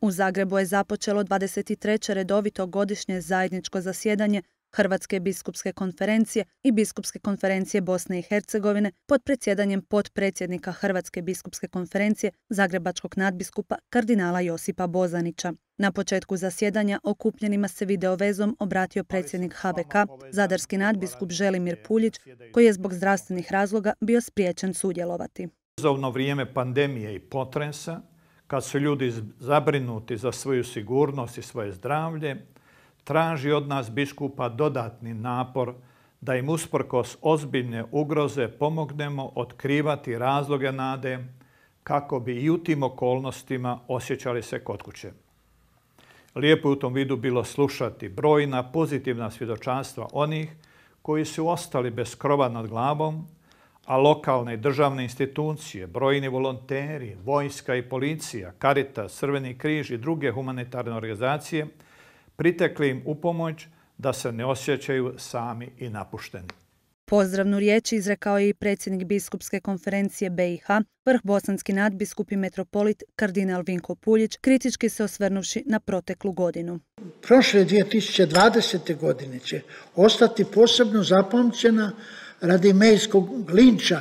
U Zagrebu je započelo 23. redovito godišnje zajedničko zasjedanje Hrvatske biskupske konferencije i Biskupske konferencije Bosne i Hercegovine pod predsjedanjem podpredsjednika Hrvatske biskupske konferencije Zagrebačkog nadbiskupa kardinala Josipa Bozanića. Na početku zasjedanja okupljenima se videovezom obratio predsjednik HBK, zadarski nadbiskup Želimir Puljić, koji je zbog zdravstvenih razloga bio spriječen sudjelovati. Za vrijeme pandemije i potrensa, kad su ljudi zabrinuti za svoju sigurnost i svoje zdravlje, traži od nas biskupa dodatni napor da im usprkos ozbiljne ugroze pomognemo otkrivati razloge nade kako bi i u tim okolnostima osjećali se kod kuće. Lijepo je u tom vidu bilo slušati brojna pozitivna svjedočanstva onih koji su ostali bez krova nad glavom, a lokalne i državne institucije, brojni volonteri, vojska i policija, Karita, Crveni križ i druge humanitarne organizacije pritekli im u pomoć da se ne osjećaju sami i napušteni. Pozdravnu riječ izrekao je i predsjednik Biskupske konferencije BiH, vrh bosanski nadbiskup i metropolit kardinal Vinko Puljić, kritički se osvrnuši na proteklu godinu. Prošle 2020. godine će ostati posebno zapamćena radimejskog linča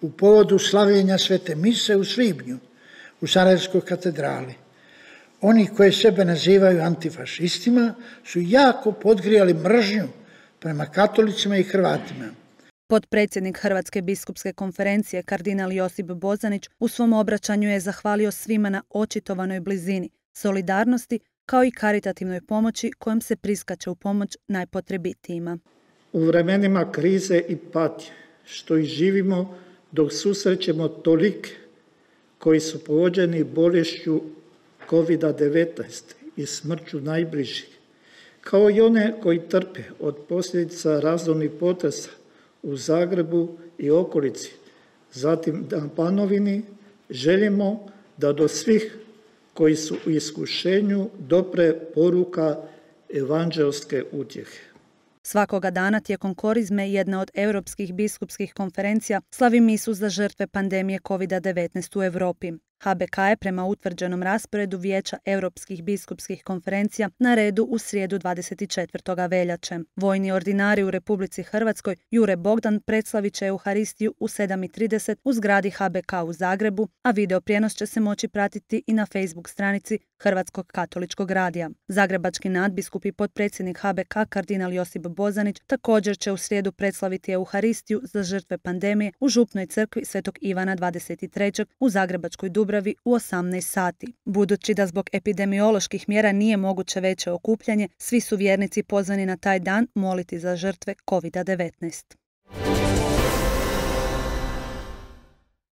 u povodu slavljenja svete mise u Svibnju u Sarajevskoj katedrali. Oni koji sebe nazivaju antifašistima su jako podgrijali mržnju prema katolicima i Hrvatima. Podpredsjednik Hrvatske biskupske konferencije kardinal Josip Bozanić u svom obraćanju je zahvalio svima na očitovanoj blizini, solidarnosti kao i karitativnoj pomoći kojom se priskače u pomoć najpotrebitijima u vremenima krize i patje, što i živimo dok susrećemo tolike koji su pogođeni bolešću COVID-19 i smrću najbližih, kao i one koji trpe od posljedica razornih potresa u Zagrebu i okolici, zatim da panovini želimo da do svih koji su u iskušenju dopre poruka evanđelske utjehe. Svakoga dana tijekom korizme jedna od europskih biskupskih konferencija slavi misu za žrtve pandemije COVID-19 u Europi. HBK je prema utvrđenom rasporedu Vijeća Europskih biskupskih konferencija na redu u srijedu 24. veljače. Vojni ordinari u Republici Hrvatskoj Jure Bogdan predslavit će Euharistiju u 7.30 u zgradi HBK u Zagrebu, a video prijenos će se moći pratiti i na Facebook stranici Hrvatskog katoličkog radija. Zagrebački nadbiskup i potpredsjednik HBK kardinal Josip Bozanić također će u srijedu predslaviti Euharistiju za žrtve pandemije u Župnoj crkvi Svetog Ivana 23. u Zagrebačkoj dubi Dubravi u 18 sati. Budući da zbog epidemioloških mjera nije moguće veće okupljanje, svi su vjernici pozvani na taj dan moliti za žrtve COVID-19.